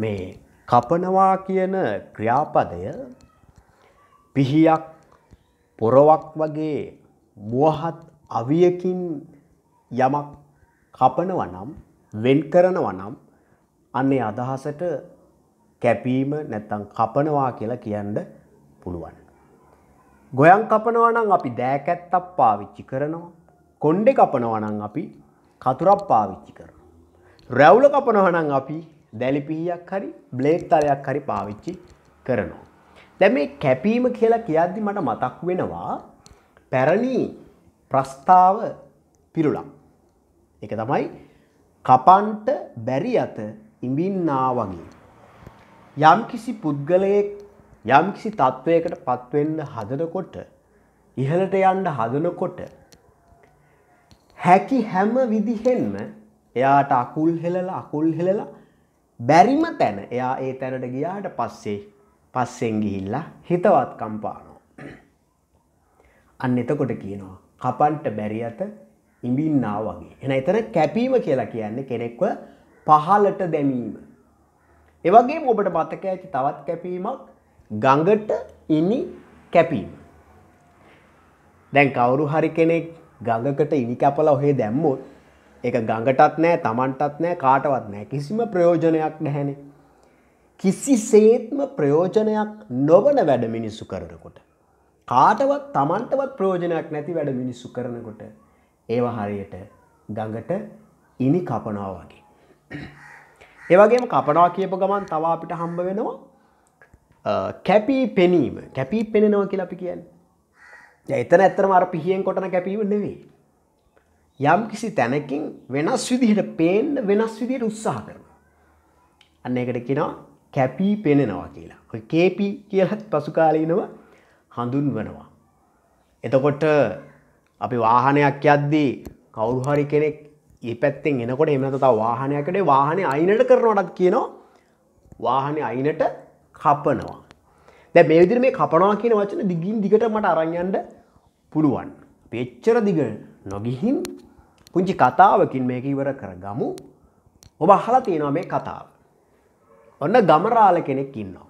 මේ කපනවා කියන ක්‍රියාපදය පිහියක් පොරවක් වගේ මුවහත් අවියකින් යමක් කපනව නම් වෙන් කරනව නම් අන්නේ අදහසට කැපීම නැත්තම් කපනවා කියලා කියන්න පුළුවන්. ගොයන් කපනවා නම් අපි දෑකැත්තක් පාවිච්චි කරනවා. කොණ්ඩේ කපනවා නම් අපි කතුරක් පාවිච්චි කරනවා. රැවුල කපනවා නම් අපි දැලිපිහියක් හරි බ්ලේක් තලයක් හරි පාවිච්චි කරනවා. දැ මේ කැපීම කියලා කියද්දි මට මතක් වෙනවා පැරණී ප්‍රස්ථාව පිරුලක්. එක තමයි කපන්ට බැරි අත ඉඹින්නා වගේ. යම් කිසි පුද්ගලයෙක් යම් කිසි තත්ත්වයකට පත්වෙන්න හදනකොට ඉහළට යන්න හදනකොට හැකි හැම විදිහෙන්ම එයාට අකුල් හෙලලා අකුල් හෙලලා බැරිම තැන එයා ඒ තැනට ගියාට පස්සේ පස්සෙන් ගිහිල්ලා හිතවත් කම්පානෝ. අන්න එතකොට කියනවා කපන්ට බැරි ඇත ඉඹින්නා වගේ. එන එතන කැපීම කියලා කියන්නේ කෙනෙක්ව පහලට දැමීම. එවගේම ඔබට මතක ඇති තවත් කැපීමක් ගඟට ඉනි කැපීම. දැන් කවුරු හරි කෙනෙක් ගඟකට ඉනි කැපලා ඔහේ දැම්මොත් එක ගඟටත් නෑ තමන්ටත් නෑ කාටවත් නෑ කිසිම ප්‍රයෝජනයක් නැහැනේ. කිසි සේත්ම ප්‍රයෝජනයක් නොවන වැඩ මිනිස්සු කරනකොට. කාටවත් තමන්ටවත් ප්‍රයෝජනයක් නැති වැඩ මිනිස්සු කරනකොට ඒව හරියට ගඟට ඉනි කපනවා වගේ. ඒවගේම කපනවා කියප ගමන් තවා අපිට හම්බ වෙනවා කැපී පෙනීම කැපී පෙනෙනවා කියලා අපි කියන්න එතන ඇත්තරම අර පිහියෙන් කොටන කැපීම නෙවෙේ යම් කිසි තැනකින් වෙනස් විදිහට පේන්න වෙනස් විදියට උත්සාහ කරන. අන්න එකට කෙනා කැපී පෙනෙනවා කියලා. ඔය කේපි කියලත් පසුකාලීනව හඳුන්වනවා. එතකොට අපි වාහනයක් යද්දී කවුරුහරි කෙනෙක් ඒ පැත්තෙන් එනකොට එමනත තව වාහනයකට වාහනේ අයිනට කරනවටත් කියනවා වාහනේ අයිනට කපනවා. දැ මේ විදිර මේ කපනවා කියන වචන දිගින් දිගට මට අරංයන්ට පුළුවන්. පෙච්චර දිගට නොගිහින් පුංචි කතාවකින් මේක ඉවර කර ගමු ඔබ අහලා තියෙනවා මේ කතාව. ඔන්න ගමරාල කෙනෙක් ඉන්නවා.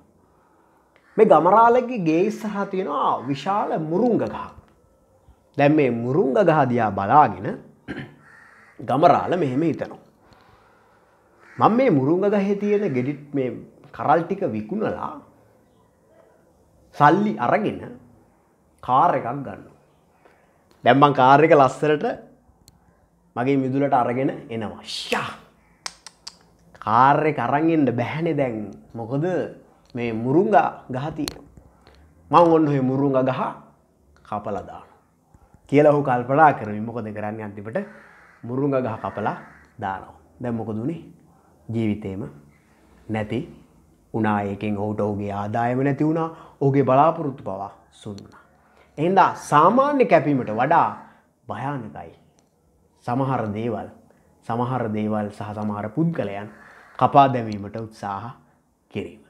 මේ ගමරාලගේ ගේ ඉස්සරහ තියෙනවා විශාල මුරුංග ගහ. දැන් මේ මුරුංග ගහ දිහා බලාගෙන ගමරාල මෙහෙම හිතනවා. මම මේ මුරුංග ගහේ තියෙන ගෙඩිත් මේ කරල් ටික විකුණලා සල්ලි අරගෙන කාර් එකක් ගන්න. දැම්මං කාර්යක ලස්සරට මගේ මිදුලට අරගෙන එනවා ශා කාර්ය කරන්ගෙන්ට බැහැනෙ දැන් මොකද මේ මුරුංග ගහතිය මං ඔන්න ඔය මුරුංග ගහ කපලදාන කියලා හු කල්පනා කරමින් මොකද කරන්න අන්තිපට මුරුංග ගහ කපලා දානවා දැම් මොකදුණේ ජීවිතේම නැති උනා ඒකෙන් ඔහුට ඔහුගේ ආදායම නැති වුණා ඔහුගේ බලාපොරොත්තු පවා සුන්නා එහින්දා සාමාන්‍ය කැපීමට වඩා භයානකයි. සමහර දේවල් සමහර දේවල් සහ සමහර පුද්ගලයන් කපා දැමීමට උත්සාහ කිරීම.